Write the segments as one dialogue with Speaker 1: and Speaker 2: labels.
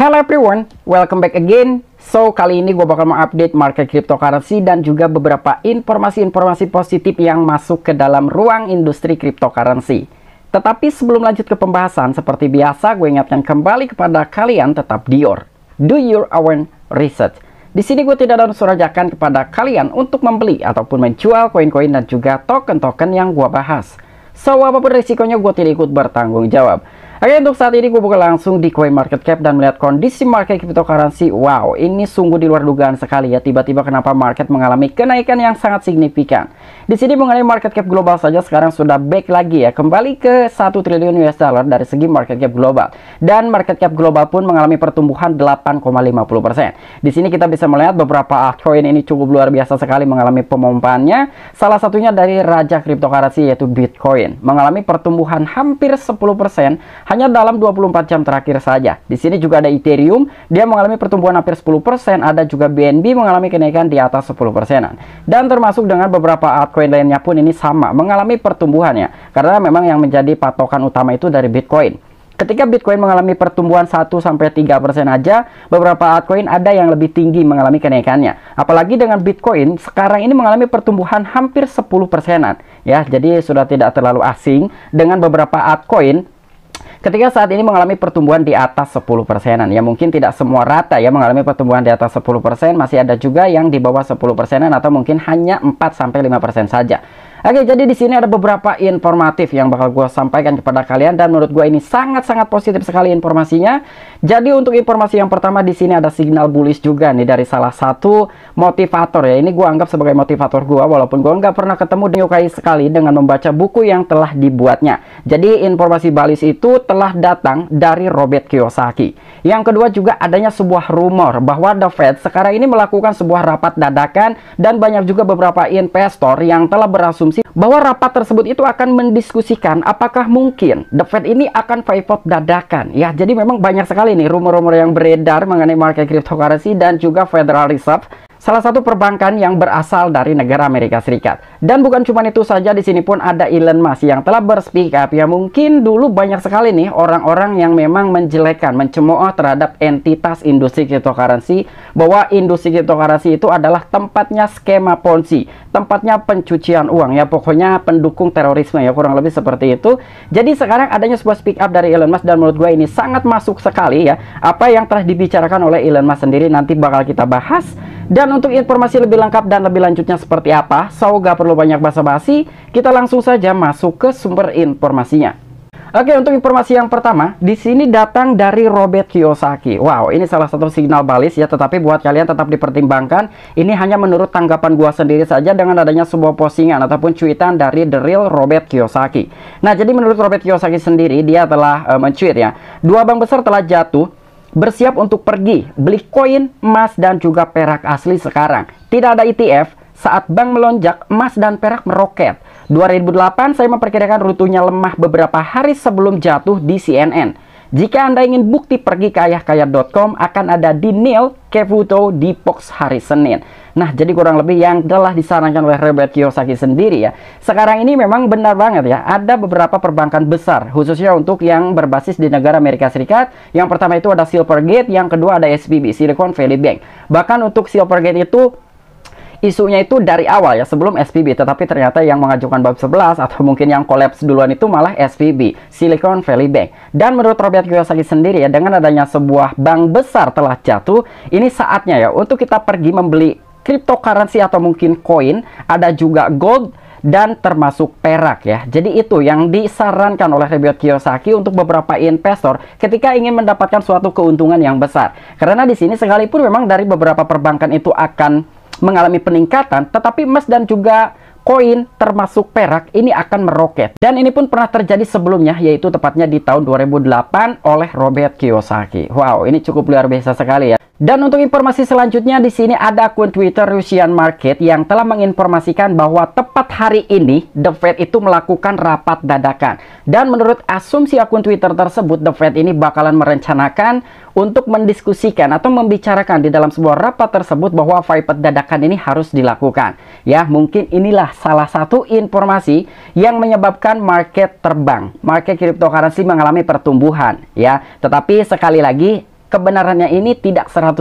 Speaker 1: Hello everyone, welcome back again. So, kali ini gue bakal mengupdate market cryptocurrency dan juga beberapa informasi-informasi positif yang masuk ke dalam ruang industri cryptocurrency. Tetapi sebelum lanjut ke pembahasan, seperti biasa gue ingatkan kembali kepada kalian tetap dior. Do your own research. Di sini gue tidak ada unsur ajakan kepada kalian untuk membeli ataupun menjual koin-koin dan juga token-token yang gue bahas. So, apapun risikonya gue tidak ikut bertanggung jawab. Oke untuk saat ini gue buka langsung di Coin Market Cap dan melihat kondisi market cryptocurrency wow ini sungguh di luar dugaan sekali ya tiba-tiba kenapa market mengalami kenaikan yang sangat signifikan di sini mengenai market cap global saja sekarang sudah back lagi ya kembali ke 1 triliun US dollar dari segi market cap global dan market cap global pun mengalami pertumbuhan 8,50% di sini kita bisa melihat beberapa altcoin ini cukup luar biasa sekali mengalami pemompaannya salah satunya dari raja cryptocurrency yaitu Bitcoin mengalami pertumbuhan hampir 10% hanya dalam 24 jam terakhir saja. Di sini juga ada Ethereum, dia mengalami pertumbuhan hampir 10%, ada juga BNB mengalami kenaikan di atas 10 persenan. Dan termasuk dengan beberapa altcoin lainnya pun ini sama, mengalami pertumbuhannya. Karena memang yang menjadi patokan utama itu dari Bitcoin. Ketika Bitcoin mengalami pertumbuhan 1-3% aja, beberapa altcoin ada yang lebih tinggi mengalami kenaikannya. Apalagi dengan Bitcoin, sekarang ini mengalami pertumbuhan hampir 10%-an. Ya, jadi sudah tidak terlalu asing dengan beberapa altcoin Ketika saat ini mengalami pertumbuhan di atas 10 persenan, ya mungkin tidak semua rata ya mengalami pertumbuhan di atas 10 persen, masih ada juga yang di bawah 10 persenan atau mungkin hanya 4 sampai 5 persen saja. Oke, jadi di sini ada beberapa informatif yang bakal gue sampaikan kepada kalian dan menurut gue ini sangat-sangat positif sekali informasinya. Jadi untuk informasi yang pertama di sini ada signal bullish juga nih dari salah satu motivator ya. Ini gue anggap sebagai motivator gue walaupun gue nggak pernah ketemu Yokai sekali dengan membaca buku yang telah dibuatnya. Jadi informasi balis itu telah datang dari Robert Kiyosaki. Yang kedua juga adanya sebuah rumor bahwa The Fed sekarang ini melakukan sebuah rapat dadakan dan banyak juga beberapa investor yang telah berasumsi berasumsi bahwa rapat tersebut itu akan mendiskusikan apakah mungkin The Fed ini akan pivot dadakan. Ya, jadi memang banyak sekali nih rumor-rumor yang beredar mengenai market cryptocurrency dan juga Federal Reserve salah satu perbankan yang berasal dari negara Amerika Serikat. Dan bukan cuma itu saja, di sini pun ada Elon Musk yang telah berspeak up. Ya mungkin dulu banyak sekali nih orang-orang yang memang menjelekan, mencemooh terhadap entitas industri cryptocurrency bahwa industri cryptocurrency itu adalah tempatnya skema ponzi, tempatnya pencucian uang ya pokoknya pendukung terorisme ya kurang lebih seperti itu. Jadi sekarang adanya sebuah speak up dari Elon Musk dan menurut gue ini sangat masuk sekali ya apa yang telah dibicarakan oleh Elon Musk sendiri nanti bakal kita bahas dan untuk informasi lebih lengkap dan lebih lanjutnya seperti apa, so gak perlu banyak basa-basi, kita langsung saja masuk ke sumber informasinya. Oke, untuk informasi yang pertama, di sini datang dari Robert Kiyosaki. Wow, ini salah satu signal balis ya, tetapi buat kalian tetap dipertimbangkan. Ini hanya menurut tanggapan gua sendiri saja dengan adanya sebuah postingan ataupun cuitan dari The Real Robert Kiyosaki. Nah, jadi menurut Robert Kiyosaki sendiri, dia telah uh, mencuit ya. Dua bank besar telah jatuh bersiap untuk pergi beli koin, emas, dan juga perak asli sekarang. Tidak ada ETF, saat bank melonjak, emas dan perak meroket. 2008 saya memperkirakan rutunya lemah beberapa hari sebelum jatuh di CNN. Jika Anda ingin bukti pergi ke ayahkaya.com akan ada di Neil Kevuto di Fox hari Senin. Nah, jadi kurang lebih yang telah disarankan oleh Robert Kiyosaki sendiri ya. Sekarang ini memang benar banget ya, ada beberapa perbankan besar, khususnya untuk yang berbasis di negara Amerika Serikat. Yang pertama itu ada Silvergate, yang kedua ada SVB, Silicon Valley Bank. Bahkan untuk Silvergate itu isunya itu dari awal ya sebelum SPB tetapi ternyata yang mengajukan bab 11 atau mungkin yang kolaps duluan itu malah SPB Silicon Valley Bank dan menurut Robert Kiyosaki sendiri ya dengan adanya sebuah bank besar telah jatuh ini saatnya ya untuk kita pergi membeli cryptocurrency atau mungkin koin ada juga gold dan termasuk perak ya. Jadi itu yang disarankan oleh Robert Kiyosaki untuk beberapa investor ketika ingin mendapatkan suatu keuntungan yang besar. Karena di sini sekalipun memang dari beberapa perbankan itu akan mengalami peningkatan, tetapi emas dan juga koin termasuk perak ini akan meroket. Dan ini pun pernah terjadi sebelumnya yaitu tepatnya di tahun 2008 oleh Robert Kiyosaki. Wow, ini cukup luar biasa sekali ya. Dan untuk informasi selanjutnya di sini ada akun Twitter Russian Market yang telah menginformasikan bahwa tepat hari ini The Fed itu melakukan rapat dadakan. Dan menurut asumsi akun Twitter tersebut The Fed ini bakalan merencanakan untuk mendiskusikan atau membicarakan di dalam sebuah rapat tersebut bahwa pivot dadakan ini harus dilakukan. Ya, mungkin inilah salah satu informasi yang menyebabkan market terbang. Market cryptocurrency mengalami pertumbuhan, ya. Tetapi sekali lagi kebenarannya ini tidak 100%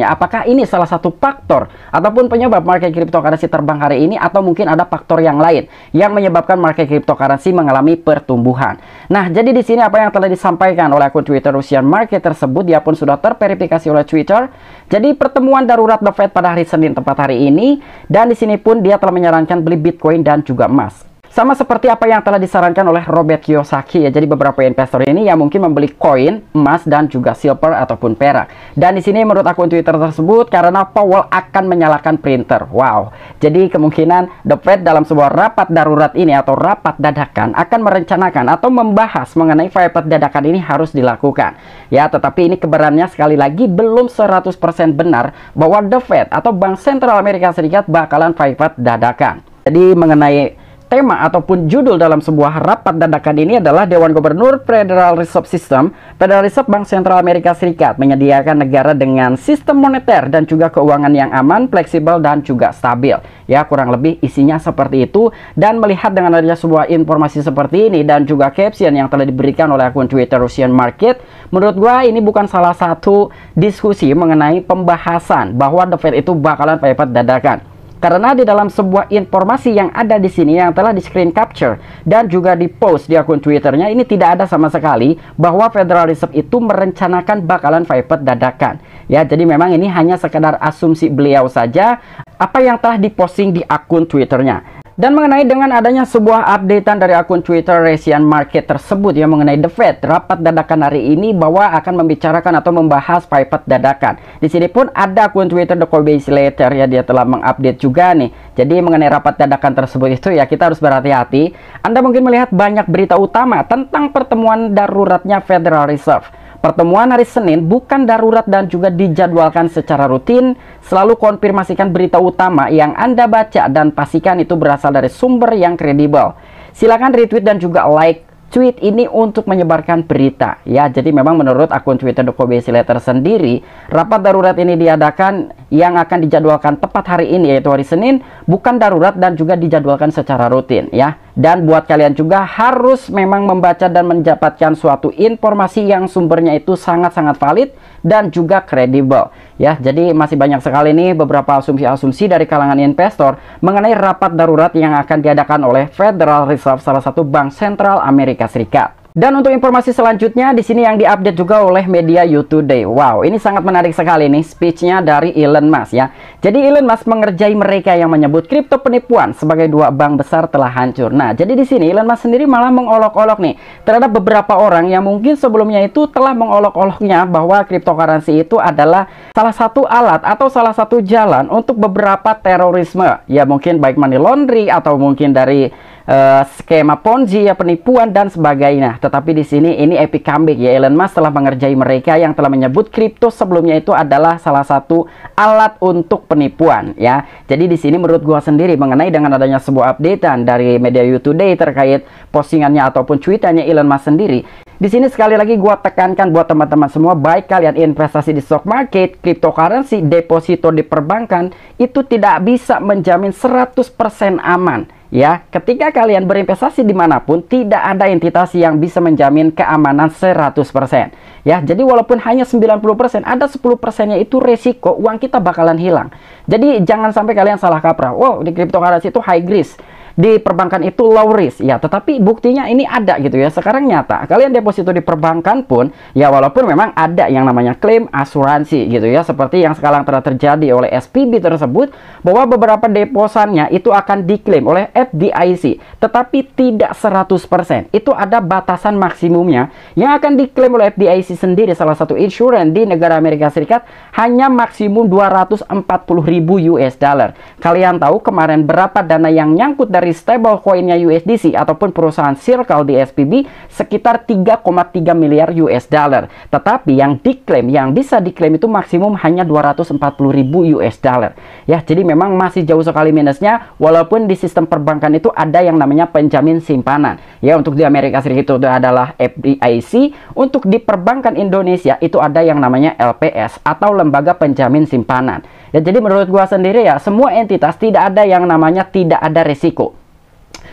Speaker 1: ya. Apakah ini salah satu faktor ataupun penyebab market cryptocurrency terbang hari ini atau mungkin ada faktor yang lain yang menyebabkan market cryptocurrency mengalami pertumbuhan. Nah, jadi di sini apa yang telah disampaikan oleh akun Twitter Russian Market tersebut dia pun sudah terverifikasi oleh Twitter. Jadi pertemuan darurat The Fed pada hari Senin tepat hari ini dan di sini pun dia telah menyarankan beli Bitcoin dan juga emas. Sama seperti apa yang telah disarankan oleh Robert Kiyosaki ya. Jadi beberapa investor ini yang mungkin membeli koin, emas dan juga silver ataupun perak. Dan di sini menurut akun Twitter tersebut karena Powell akan menyalakan printer. Wow. Jadi kemungkinan The Fed dalam sebuah rapat darurat ini atau rapat dadakan akan merencanakan atau membahas mengenai rapat dadakan ini harus dilakukan. Ya, tetapi ini keberannya sekali lagi belum 100% benar bahwa The Fed atau Bank Sentral Amerika Serikat bakalan rapat dadakan. Jadi mengenai tema ataupun judul dalam sebuah rapat dadakan ini adalah Dewan Gubernur Federal Reserve System. Federal Reserve Bank Sentral Amerika Serikat menyediakan negara dengan sistem moneter dan juga keuangan yang aman, fleksibel, dan juga stabil. Ya, kurang lebih isinya seperti itu. Dan melihat dengan adanya sebuah informasi seperti ini dan juga caption yang telah diberikan oleh akun Twitter Russian Market, menurut gua ini bukan salah satu diskusi mengenai pembahasan bahwa The Fed itu bakalan pepet dadakan. Karena di dalam sebuah informasi yang ada di sini yang telah di screen capture dan juga di post di akun Twitternya ini tidak ada sama sekali bahwa Federal Reserve itu merencanakan bakalan pivot dadakan. Ya, jadi memang ini hanya sekedar asumsi beliau saja apa yang telah diposting di akun Twitternya. Dan mengenai dengan adanya sebuah updatean dari akun Twitter Resian Market tersebut yang mengenai The Fed, rapat dadakan hari ini bahwa akan membicarakan atau membahas pivot dadakan. Di sini pun ada akun Twitter The Colby Later ya dia telah mengupdate juga nih. Jadi mengenai rapat dadakan tersebut itu ya kita harus berhati-hati. Anda mungkin melihat banyak berita utama tentang pertemuan daruratnya Federal Reserve. Pertemuan hari Senin bukan darurat dan juga dijadwalkan secara rutin. Selalu konfirmasikan berita utama yang Anda baca dan pastikan itu berasal dari sumber yang kredibel. Silakan retweet dan juga like tweet ini untuk menyebarkan berita. Ya, jadi memang menurut akun Twitter Dokobesi Letter sendiri, rapat darurat ini diadakan yang akan dijadwalkan tepat hari ini yaitu hari Senin bukan darurat dan juga dijadwalkan secara rutin ya. Dan buat kalian juga harus memang membaca dan mendapatkan suatu informasi yang sumbernya itu sangat-sangat valid dan juga kredibel ya. Jadi masih banyak sekali nih beberapa asumsi-asumsi dari kalangan investor mengenai rapat darurat yang akan diadakan oleh Federal Reserve salah satu bank sentral Amerika Serikat. Dan untuk informasi selanjutnya, di sini yang diupdate juga oleh media YouTube Day. Wow, ini sangat menarik sekali nih speech-nya dari Elon Musk ya. Jadi Elon Musk mengerjai mereka yang menyebut kripto penipuan sebagai dua bank besar telah hancur. Nah, jadi di sini Elon Musk sendiri malah mengolok-olok nih terhadap beberapa orang yang mungkin sebelumnya itu telah mengolok-oloknya bahwa cryptocurrency itu adalah salah satu alat atau salah satu jalan untuk beberapa terorisme. Ya, mungkin baik money laundry atau mungkin dari uh, skema ponzi ya penipuan dan sebagainya tetapi di sini ini epic comeback ya Elon Musk telah mengerjai mereka yang telah menyebut kripto sebelumnya itu adalah salah satu alat untuk penipuan ya jadi di sini menurut gua sendiri mengenai dengan adanya sebuah updatean dari media YouTube Today terkait postingannya ataupun cuitannya Elon Musk sendiri di sini sekali lagi gua tekankan buat teman-teman semua, baik kalian investasi di stock market, cryptocurrency, deposito di perbankan, itu tidak bisa menjamin 100% aman Ya, ketika kalian berinvestasi dimanapun, tidak ada entitas yang bisa menjamin keamanan 100%. Ya, jadi walaupun hanya 90%, ada 10%-nya itu resiko uang kita bakalan hilang. Jadi jangan sampai kalian salah kaprah. Wow, di cryptocurrency itu high risk di perbankan itu low risk ya tetapi buktinya ini ada gitu ya sekarang nyata kalian deposito di perbankan pun ya walaupun memang ada yang namanya klaim asuransi gitu ya seperti yang sekarang telah terjadi oleh SPB tersebut bahwa beberapa deposannya itu akan diklaim oleh FDIC tetapi tidak 100% itu ada batasan maksimumnya yang akan diklaim oleh FDIC sendiri salah satu insurance di negara Amerika Serikat hanya maksimum 240.000 US dollar kalian tahu kemarin berapa dana yang nyangkut dari dari stablecoinnya USDC ataupun perusahaan Circle di SPB sekitar 3,3 miliar US dollar. Tetapi yang diklaim, yang bisa diklaim itu maksimum hanya 240 ribu US dollar. Ya, jadi memang masih jauh sekali minusnya walaupun di sistem perbankan itu ada yang namanya penjamin simpanan. Ya, untuk di Amerika Serikat itu adalah FDIC, untuk di perbankan Indonesia itu ada yang namanya LPS atau Lembaga Penjamin Simpanan. Ya, jadi menurut gua sendiri ya, semua entitas tidak ada yang namanya tidak ada resiko.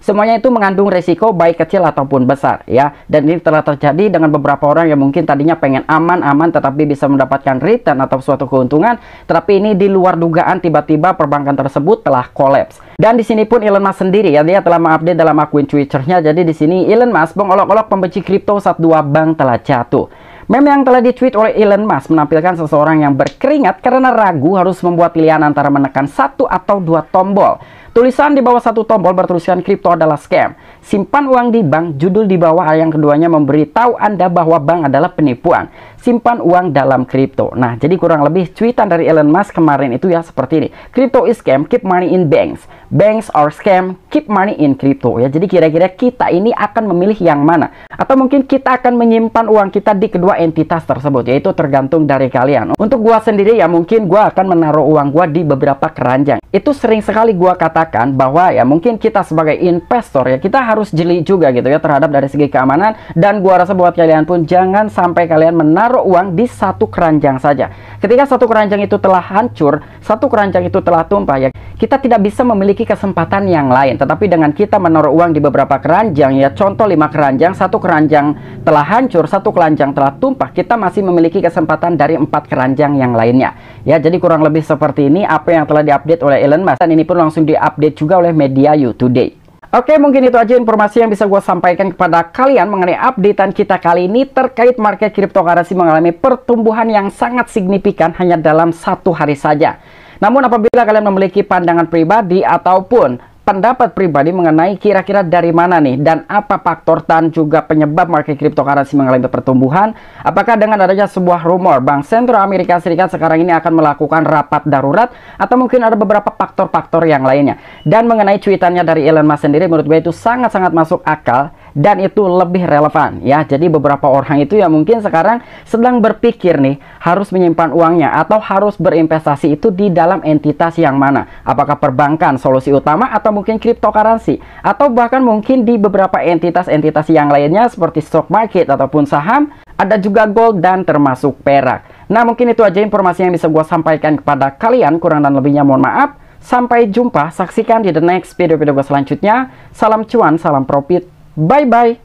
Speaker 1: Semuanya itu mengandung resiko baik kecil ataupun besar ya. Dan ini telah terjadi dengan beberapa orang yang mungkin tadinya pengen aman-aman tetapi bisa mendapatkan return atau suatu keuntungan, tetapi ini di luar dugaan tiba-tiba perbankan tersebut telah kolaps. Dan di sini pun Elon Musk sendiri ya dia telah mengupdate dalam akun Twitternya. Jadi di sini Elon Musk mengolok-olok pembenci kripto saat dua bank telah jatuh. Meme yang telah ditweet oleh Elon Musk menampilkan seseorang yang berkeringat karena ragu harus membuat pilihan antara menekan satu atau dua tombol. Tulisan di bawah satu tombol bertulisan kripto adalah scam. Simpan uang di bank, judul di bawah yang keduanya memberitahu Anda bahwa bank adalah penipuan. Simpan uang dalam kripto. Nah, jadi kurang lebih cuitan dari Elon Musk kemarin itu ya seperti ini. Crypto is scam, keep money in banks. Banks are scam, keep money in crypto. Ya, jadi kira-kira kita ini akan memilih yang mana? Atau mungkin kita akan menyimpan uang kita di kedua entitas tersebut, yaitu tergantung dari kalian. Untuk gua sendiri ya mungkin gua akan menaruh uang gua di beberapa keranjang. Itu sering sekali gua kata mengatakan bahwa ya mungkin kita sebagai investor ya kita harus jeli juga gitu ya terhadap dari segi keamanan dan gua rasa buat kalian pun jangan sampai kalian menaruh uang di satu keranjang saja Ketika satu keranjang itu telah hancur, satu keranjang itu telah tumpah ya, kita tidak bisa memiliki kesempatan yang lain. Tetapi dengan kita menaruh uang di beberapa keranjang ya, contoh lima keranjang, satu keranjang telah hancur, satu keranjang telah tumpah, kita masih memiliki kesempatan dari empat keranjang yang lainnya. Ya, jadi kurang lebih seperti ini apa yang telah diupdate oleh Elon Musk dan ini pun langsung diupdate juga oleh media You Today. Oke, mungkin itu aja informasi yang bisa gue sampaikan kepada kalian mengenai updatean kita kali ini terkait market cryptocurrency mengalami pertumbuhan yang sangat signifikan hanya dalam satu hari saja. Namun apabila kalian memiliki pandangan pribadi ataupun pendapat pribadi mengenai kira-kira dari mana nih dan apa faktor dan juga penyebab market cryptocurrency mengalami pertumbuhan? Apakah dengan adanya sebuah rumor Bank Sentral Amerika Serikat sekarang ini akan melakukan rapat darurat atau mungkin ada beberapa faktor-faktor yang lainnya? Dan mengenai cuitannya dari Elon Musk sendiri menurut gue itu sangat-sangat masuk akal dan itu lebih relevan ya. Jadi beberapa orang itu ya mungkin sekarang sedang berpikir nih harus menyimpan uangnya atau harus berinvestasi itu di dalam entitas yang mana? Apakah perbankan solusi utama atau mungkin cryptocurrency atau bahkan mungkin di beberapa entitas-entitas yang lainnya seperti stock market ataupun saham, ada juga gold dan termasuk perak. Nah, mungkin itu aja informasi yang bisa gue sampaikan kepada kalian. Kurang dan lebihnya mohon maaf. Sampai jumpa, saksikan di the next video-video gue selanjutnya. Salam cuan, salam profit. Bye-bye.